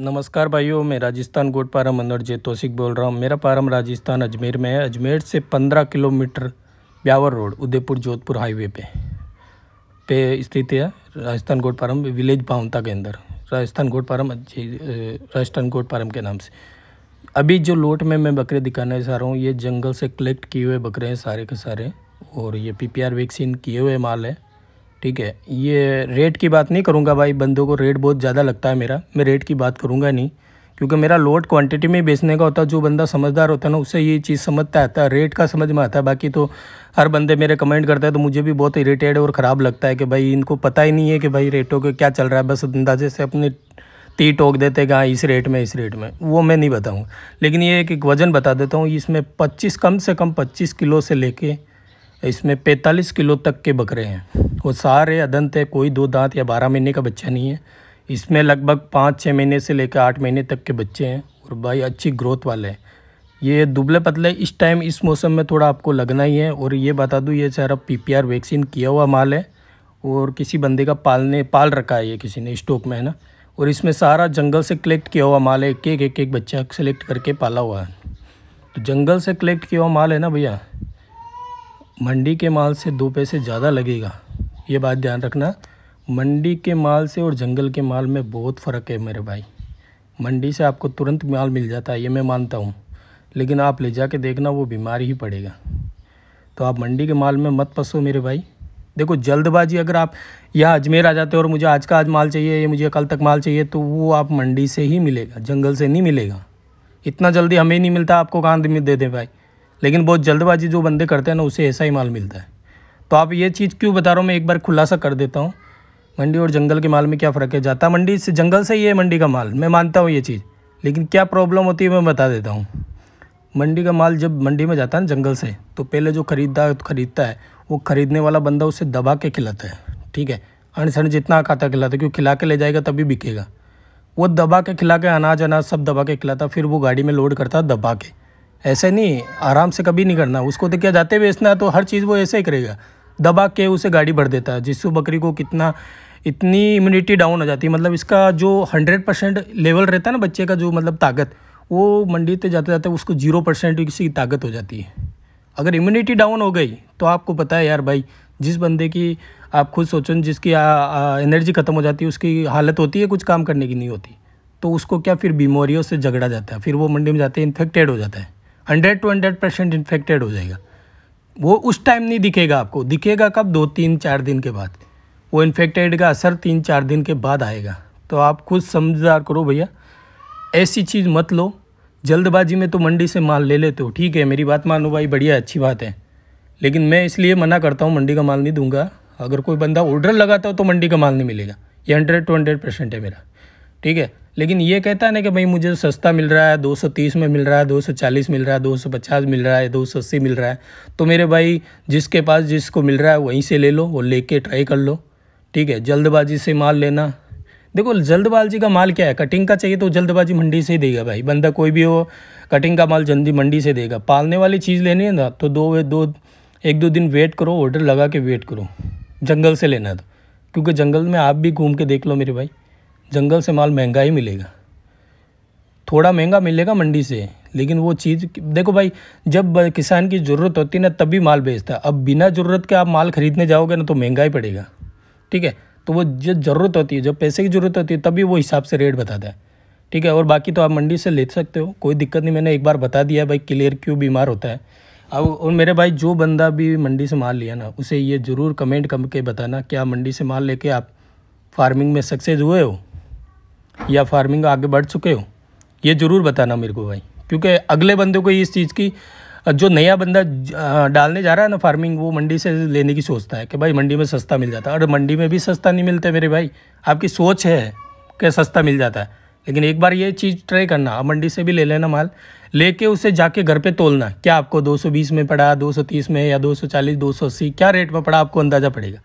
नमस्कार भाइयों मैं राजस्थान गोड पारम जय तोसिक बोल रहा हूँ मेरा पारम राजस्थान अजमेर में है अजमेर से पंद्रह kilometre Beawar road Udaipur Jodhpur highway पे पे स्थित है राजस्थान गोड पारम विलेज भावता के अंदर राजस्थान गोड पारम राजस्थान गोड पारम के नाम से अभी जो लोट में मैं बकरे दिखाने जा रहा हूँ ये जंगल से कलेक्ट किए हुए बकरे हैं सारे के सारे और ये पी वैक्सीन किए हुए माल है ठीक है ये रेट की बात नहीं करूँगा भाई बंदों को रेट बहुत ज़्यादा लगता है मेरा मैं रेट की बात करूँगा नहीं क्योंकि मेरा लोड क्वांटिटी में बेचने का होता है जो बंदा समझदार होता है ना उससे ये चीज़ समझता आता है रेट का समझ में आता है बाकी तो हर बंदे मेरे कमेंट करता है तो मुझे भी बहुत इरीटेड और ख़राब लगता है कि भाई इनको पता ही नहीं है कि भाई रेटों के क्या चल रहा है बस अंदाजे से अपने ती टोक देते कि हाँ इस रेट में इस रेट में वो मैं नहीं बताऊँगा लेकिन ये एक वज़न बता देता हूँ इसमें पच्चीस कम से कम पच्चीस किलो से लेके इसमें 45 किलो तक के बकरे हैं वो सारे अदंत है कोई दो दांत या बारह महीने का बच्चा नहीं है इसमें लगभग पाँच छः महीने से लेकर आठ महीने तक के बच्चे हैं और भाई अच्छी ग्रोथ वाले हैं ये दुबले पतले इस टाइम इस मौसम में थोड़ा आपको लगना ही है और ये बता दूँ ये सारा पी वैक्सीन किया हुआ माल है और किसी बंदे का पालने पाल रखा है ये किसी ने स्टॉक में है ना और इसमें सारा जंगल से कलेक्ट किया हुआ माल है एक एक एक बच्चा सेलेक्ट करके पाला हुआ है तो जंगल से कलेक्ट किया हुआ माल है ना भैया मंडी के माल से दो पैसे ज़्यादा लगेगा ये बात ध्यान रखना मंडी के माल से और जंगल के माल में बहुत फ़र्क है मेरे भाई मंडी से आपको तुरंत माल मिल जाता है ये मैं मानता हूँ लेकिन आप ले जा के देखना वो बीमार ही पड़ेगा तो आप मंडी के माल में मत पसो मेरे भाई देखो जल्दबाजी अगर आप यहाँ अजमेर आ जाते हो और मुझे आज का आज माल चाहिए या मुझे कल तक माल चाहिए तो वो आप मंडी से ही मिलेगा जंगल से नहीं मिलेगा इतना जल्दी हमें नहीं मिलता आपको कहाँ दे दें भाई लेकिन बहुत जल्दबाजी जो बंदे करते हैं ना उसे ऐसा ही माल मिलता है तो आप ये चीज़ क्यों बता रहा हूँ मैं एक बार खुलासा कर देता हूँ मंडी और जंगल के माल में क्या फ़र्क है जाता मंडी से जंगल से ही है मंडी का माल मैं मानता हूँ ये चीज़ लेकिन क्या प्रॉब्लम होती है मैं बता देता हूँ मंडी का माल जब मंडी में जाता है ना जंगल से तो पहले जो खरीददार खरीदता है वो खरीदने वाला बंदा उसे दबा के खिलाता है ठीक है अनसण जितना खाता खिलाता है क्योंकि खिला के ले जाएगा तभी बिकेगा वो दबा के खिला के अनाज अनाज सब दबा के खिलाता फिर वो गाड़ी में लोड करता दबा के ऐसे नहीं आराम से कभी नहीं करना उसको तो क्या जाते बेचना तो हर चीज़ वो ऐसे ही करेगा दबा के उसे गाड़ी भर देता है जिससे बकरी को कितना इतनी इम्यूनिटी डाउन हो जाती है मतलब इसका जो हंड्रेड परसेंट लेवल रहता है ना बच्चे का जो मतलब ताकत वो मंडी पर जाते जाते उसको जीरो परसेंट किसी की ताकत हो जाती है अगर इम्यूनिटी डाउन हो गई तो आपको पता है यार भाई जिस बंदे की आप खुद सोचो जिसकी आ, आ, एनर्जी ख़त्म हो जाती है उसकी हालत होती है कुछ काम करने की नहीं होती तो उसको क्या फिर बीमारियों से झगड़ा जाता है फिर वो मंडी में जाते हैं इन्फेक्टेड हो जाता है hundred to hundred percent infected हो जाएगा वो उस टाइम नहीं दिखेगा आपको दिखेगा कब दो तीन चार दिन के बाद वो इन्फेक्टेड का असर तीन चार दिन के बाद आएगा तो आप खुद समझदार करो भैया ऐसी चीज़ मत लो जल्दबाजी में तो मंडी से माल ले लेते हो ठीक है मेरी बात मानो भाई बढ़िया अच्छी बात है लेकिन मैं इसलिए मना करता हूँ मंडी का माल नहीं दूंगा अगर कोई बंदा ऑर्डर लगाता हो तो मंडी का माल नहीं मिलेगा ये हंड्रेड टू हंड्रेड परसेंट है मेरा ठीक है लेकिन ये कहता है ना कि भाई मुझे सस्ता मिल रहा है 230 में मिल रहा है 240 मिल रहा है 250 मिल रहा है दो मिल रहा है तो मेरे भाई जिसके पास जिसको मिल रहा है वहीं से ले लो ले लेके ट्राई कर लो ठीक है जल्दबाजी से माल लेना देखो जल्दबाजी का माल क्या है कटिंग का चाहिए तो जल्दबाजी मंडी से ही देगा भाई बंदा कोई भी हो कटिंग का माल जल्दी मंडी से देगा पालने वाली चीज़ लेनी है ना तो दो दो एक दो दिन वेट करो ऑर्डर लगा के वेट करो जंगल से लेना तो क्योंकि जंगल में आप भी घूम के देख लो मेरे भाई जंगल से माल महंगा ही मिलेगा थोड़ा महंगा मिलेगा मंडी से लेकिन वो चीज़ देखो भाई जब किसान की ज़रूरत होती है ना तभी माल बेचता है अब बिना ज़रूरत के आप माल ख़रीदने जाओगे ना तो महंगा ही पड़ेगा ठीक है तो वो जब ज़रूरत होती है जब पैसे की ज़रूरत होती है तभी वो हिसाब से रेट बताता है ठीक है और बाकी तो आप मंडी से ले सकते हो कोई दिक्कत नहीं मैंने एक बार बता दिया भाई क्लियर क्यों बीमार होता है अब और मेरे भाई जो बंदा भी मंडी से माल लिया ना उसे ये ज़रूर कमेंट करके बताना क्या मंडी से माल लेके आप फार्मिंग में सक्सेस हुए हो या फार्मिंग आगे बढ़ चुके हो ये ज़रूर बताना मेरे को भाई क्योंकि अगले बंदे को इस चीज़ की जो नया बंदा डालने जा रहा है ना फार्मिंग वो मंडी से लेने की सोचता है कि भाई मंडी में सस्ता मिल जाता है और मंडी में भी सस्ता नहीं मिलता मेरे भाई आपकी सोच है कि सस्ता मिल जाता है लेकिन एक बार ये चीज़ ट्राई करना आप मंडी से भी ले लेना माल लेके उसे जाके घर पे तोलना क्या आपको 220 में पड़ा 230 में या 240 280 क्या रेट में पड़ा आपको अंदाज़ा पड़ेगा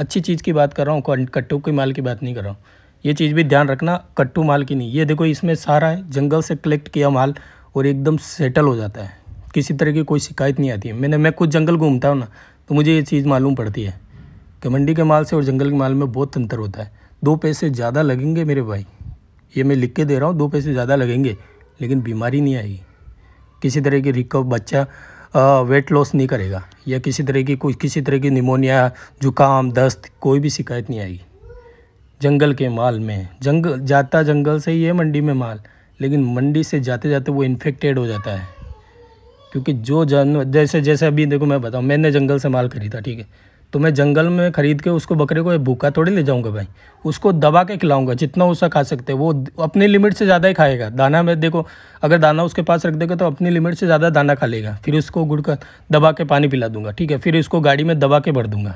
अच्छी चीज़ की बात कर रहा हूँ कट्टों के माल की बात नहीं कर रहा हूँ ये चीज़ भी ध्यान रखना कट्टू माल की नहीं ये देखो इसमें सारा है जंगल से कलेक्ट किया माल और एकदम सेटल हो जाता है किसी तरह की कोई शिकायत नहीं आती है मैंने मैं कुछ जंगल घूमता हूँ ना तो मुझे ये चीज़ मालूम पड़ती है कि मंडी के माल से और जंगल के माल में बहुत अंतर होता है दो पैसे ज़्यादा लगेंगे मेरे भाई ये मैं लिख के दे रहा हूँ दो पैसे ज़्यादा लगेंगे लेकिन बीमारी नहीं आएगी किसी तरह की रिकव बच्चा आ, वेट लॉस नहीं करेगा या किसी तरह की कोई किसी तरह की निमोनिया जुकाम दस्त कोई भी शिकायत नहीं आएगी जंगल के माल में जंगल जाता जंगल से ही है मंडी में माल लेकिन मंडी से जाते जाते वो इन्फेक्टेड हो जाता है क्योंकि जो जानवर जैसे जैसे अभी देखो मैं बताऊँ मैंने जंगल से माल खरीदा ठीक है तो मैं जंगल में ख़रीद के उसको बकरे को भूखा थोड़ी ले जाऊंगा भाई उसको दबा के खिलाऊंगा जितना उसका खा सकते हैं वो अपने लिमिट से ज़्यादा ही खाएगा दाना में देखो अगर दाना उसके पास रख देगा तो अपनी लिमिट से ज़्यादा दाना खा लेगा फिर उसको गुड़ का दबा के पानी पिला दूंगा ठीक है फिर उसको गाड़ी में दबा के भर दूंगा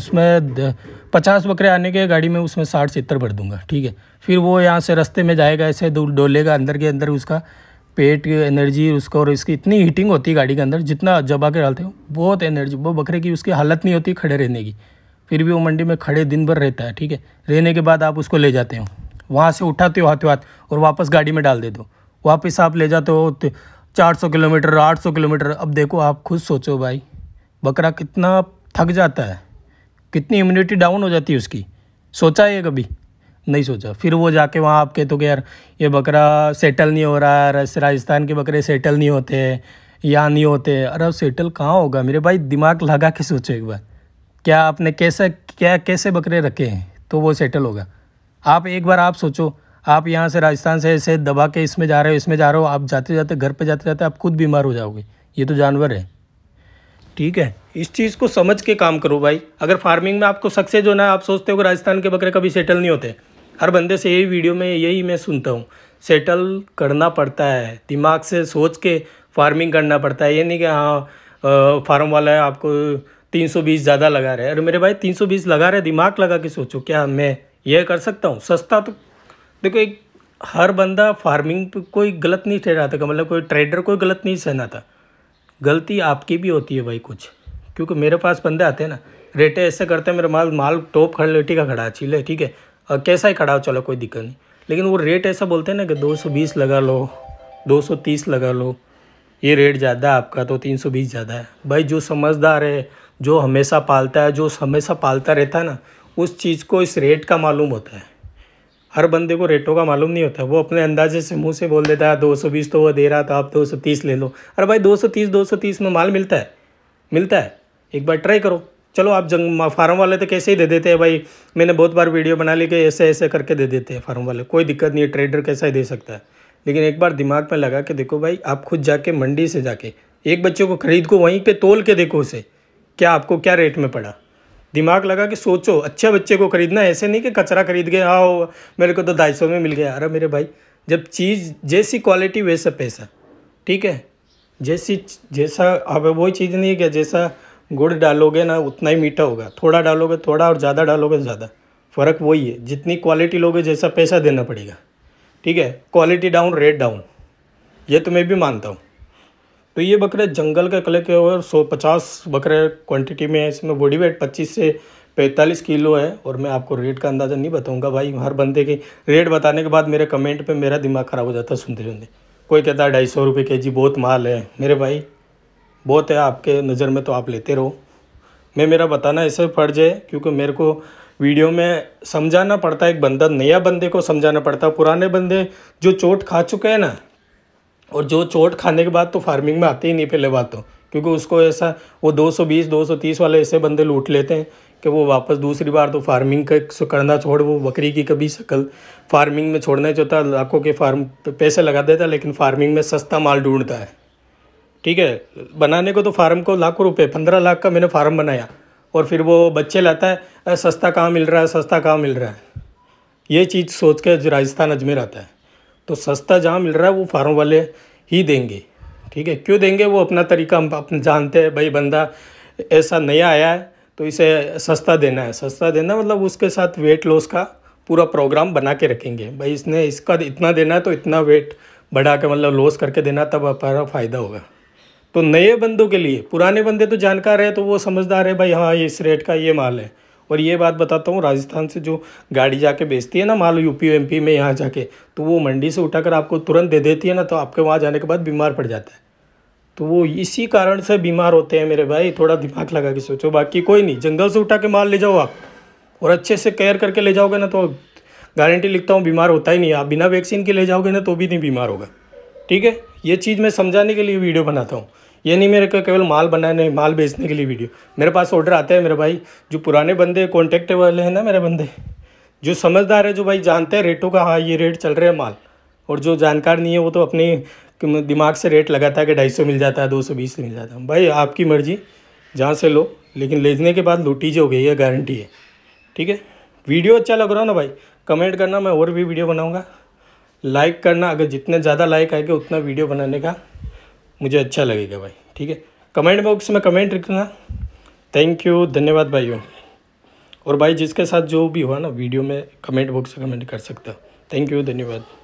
उसमें पचास बकरे आने के गाड़ी में उसमें साठ सत्तर भर दूंगा ठीक है फिर वो यहाँ से रास्ते में जाएगा ऐसे डोलेगा अंदर के अंदर उसका पेट की एनर्जी उसको और इसकी इतनी हीटिंग होती है गाड़ी के अंदर जितना जबा के डालते हो बहुत एनर्जी वो बकरे की उसकी हालत नहीं होती खड़े रहने की फिर भी वो मंडी में खड़े दिन भर रहता है ठीक है रहने के बाद आप उसको ले जाते हो वहाँ से उठाते हो हाथों हाथ और वापस गाड़ी में डाल देते हो वापस आप ले जाते हो तो चार सौ किलोमीटर आठ सौ किलोमीटर अब देखो आप खुद सोचो भाई बकरा कितना थक जाता है कितनी इम्यूनिटी डाउन हो जाती है उसकी सोचा है ये कभी नहीं सोचा फिर वो जाके वहाँ आप कहते हो तो कि यार ये बकरा सेटल नहीं हो रहा है राजस्थान के बकरे सेटल नहीं होते हैं या नहीं होते अरे अरे सेटल कहाँ होगा मेरे भाई दिमाग लगा के सोचो एक बार क्या आपने कैसे क्या कैसे बकरे रखे हैं तो वो सेटल होगा आप एक बार आप सोचो आप यहाँ से राजस्थान से ऐसे दबा के इसमें जा रहे हो इसमें जा रहे हो आप जाते जाते घर पर जाते जाते आप खुद बीमार हो जाओगे ये तो जानवर है ठीक है इस चीज़ को समझ के काम करो भाई अगर फार्मिंग में आपको सक्सेस होना है आप सोचते हो कि राजस्थान के बकरे कभी सेटल नहीं होते हर बंदे से यही वीडियो में यही मैं सुनता हूँ सेटल करना पड़ता है दिमाग से सोच के फार्मिंग करना पड़ता है ये नहीं कि हाँ फार्म वाला है आपको 320 ज़्यादा लगा रहे अरे मेरे भाई 320 लगा रहे दिमाग लगा के सोचो क्या मैं ये कर सकता हूँ सस्ता तो देखो एक हर बंदा फार्मिंग कोई गलत नहीं ठहराता मतलब कोई ट्रेडर कोई गलत नहीं सहना था गलती आपकी भी होती है भाई कुछ क्योंकि मेरे पास बंदे आते हैं ना रेटे ऐसे करते हैं मेरे माल माल टॉप खड़े लेटी का खड़ा चीले ठीक है और कैसा ही खड़ा हो चलो कोई दिक्कत नहीं लेकिन वो रेट ऐसा बोलते हैं ना कि 220 लगा लो 230 लगा लो ये रेट ज़्यादा है आपका तो 320 ज़्यादा है भाई जो समझदार है जो हमेशा पालता है जो हमेशा पालता रहता है ना उस चीज़ को इस रेट का मालूम होता है हर बंदे को रेटों का मालूम नहीं होता वो अपने अंदाजे से मुंह से बोल देता है दो सौ बीस तो वो दे रहा था आप दो सौ तीस ले लो अरे भाई दो सौ तीस दो सौ तीस में माल मिलता है मिलता है एक बार ट्राई करो चलो आप जंग फार्म वाले तो कैसे ही दे देते हैं भाई मैंने बहुत बार वीडियो बना ली कि ऐसे ऐसे करके दे देते हैं फार्म वाले कोई दिक्कत नहीं है ट्रेडर कैसा ही दे सकता है लेकिन एक बार दिमाग में लगा के देखो भाई आप खुद जाके मंडी से जाके एक बच्चे को खरीद को वहीं पर तोल के देखो उसे क्या आपको क्या रेट में पड़ा दिमाग लगा कि सोचो अच्छे बच्चे को खरीदना ऐसे नहीं कि कचरा खरीद के आओ हाँ, मेरे को तो ढाई सौ में मिल गया अरे मेरे भाई जब चीज़ जैसी क्वालिटी वैसा पैसा ठीक है जैसी जैसा अब वही चीज़ नहीं है क्या जैसा गुड़ डालोगे ना उतना ही मीठा होगा थोड़ा डालोगे थोड़ा और ज़्यादा डालोगे तो ज़्यादा फ़र्क वही है जितनी क्वालिटी लोगे जैसा पैसा देना पड़ेगा ठीक है क्वालिटी डाउन रेट डाउन ये तो मैं भी मानता हूँ तो ये बकरे जंगल का कलेक्ट और सौ पचास बकरे क्वांटिटी में है इसमें बॉडी वेट पच्चीस से पैंतालीस किलो है और मैं आपको रेट का अंदाज़ा नहीं बताऊंगा भाई हर बंदे के रेट बताने के बाद मेरे कमेंट पे मेरा दिमाग ख़राब हो जाता है सुनते सुनते कोई कहता है ढाई सौ रुपये के जी बहुत माल है मेरे भाई बहुत है आपके नज़र में तो आप लेते रहो मैं मेरा बताना ऐसे फर्ज है क्योंकि मेरे को वीडियो में समझाना पड़ता है एक बंदा नया बंदे को समझाना पड़ता है पुराने बंदे जो चोट खा चुके हैं ना और जो चोट खाने के बाद तो फार्मिंग में आते ही नहीं पहले बात तो क्योंकि उसको ऐसा वो 220 230 वाले ऐसे बंदे लूट लेते हैं कि वो वापस दूसरी बार तो फार्मिंग का करना छोड़ वो बकरी की कभी शक्ल फार्मिंग में छोड़ना चाहता लाखों के फार्म पैसे लगा देता लेकिन फार्मिंग में सस्ता माल ढूंढता है ठीक है बनाने को तो फार्म को लाखों रुपये पंद्रह लाख का मैंने फार्म बनाया और फिर वो बच्चे लाता है अरे सस्ता कहाँ मिल रहा है सस्ता कहाँ मिल रहा है ये चीज़ सोच के राजस्थान अजमेर आता है तो सस्ता जहाँ मिल रहा है वो फार्म वाले ही देंगे ठीक है क्यों देंगे वो अपना तरीका हम अपने जानते हैं भाई बंदा ऐसा नया आया है तो इसे सस्ता देना है सस्ता देना मतलब उसके साथ वेट लॉस का पूरा प्रोग्राम बना के रखेंगे भाई इसने इसका इतना देना है तो इतना वेट बढ़ा के मतलब लॉस करके देना तब हमारा फ़ायदा होगा तो नए बंदों के लिए पुराने बंदे तो जानकार है तो वो समझदार है भाई हाँ इस रेट का ये माल है और ये बात बताता हूँ राजस्थान से जो गाड़ी जाके बेचती है ना माल यूपी एमपी में यहाँ जाके तो वो मंडी से उठाकर आपको तुरंत दे देती है ना तो आपके वहाँ जाने के बाद बीमार पड़ जाता है तो वो इसी कारण से बीमार होते हैं मेरे भाई थोड़ा दिमाग लगा के सोचो बाकी कोई नहीं जंगल से उठा के माल ले जाओ आप और अच्छे से केयर करके ले जाओगे ना तो गारंटी लिखता हूँ बीमार होता ही नहीं आप बिना वैक्सीन के ले जाओगे ना तो भी नहीं बीमार होगा ठीक है ये चीज़ मैं समझाने के लिए वीडियो बनाता हूँ ये नहीं मेरे को केवल माल बनाने माल बेचने के लिए वीडियो मेरे पास ऑर्डर आते हैं मेरे भाई जो पुराने बंदे कॉन्टेक्ट वाले हैं ना मेरे बंदे जो समझदार है जो भाई जानते हैं रेटों का हाँ ये रेट चल रहे हैं माल और जो जानकार नहीं है वो तो अपने दिमाग से रेट लगाता है कि ढाई सौ मिल जाता है दो सौ बीस मिल जाता है भाई आपकी मर्ज़ी जहाँ से लो लेकिन लेने के बाद लूटी हो गई है गारंटी है ठीक है वीडियो अच्छा लग रहा हो ना भाई कमेंट करना मैं और भी वीडियो बनाऊँगा लाइक करना अगर जितने ज़्यादा लाइक आएंगे उतना वीडियो बनाने का मुझे अच्छा लगेगा भाई ठीक है कमेंट बॉक्स में कमेंट रखना थैंक यू धन्यवाद भाइयों और भाई जिसके साथ जो भी हुआ ना वीडियो में कमेंट बॉक्स में कमेंट कर सकता थैंक यू धन्यवाद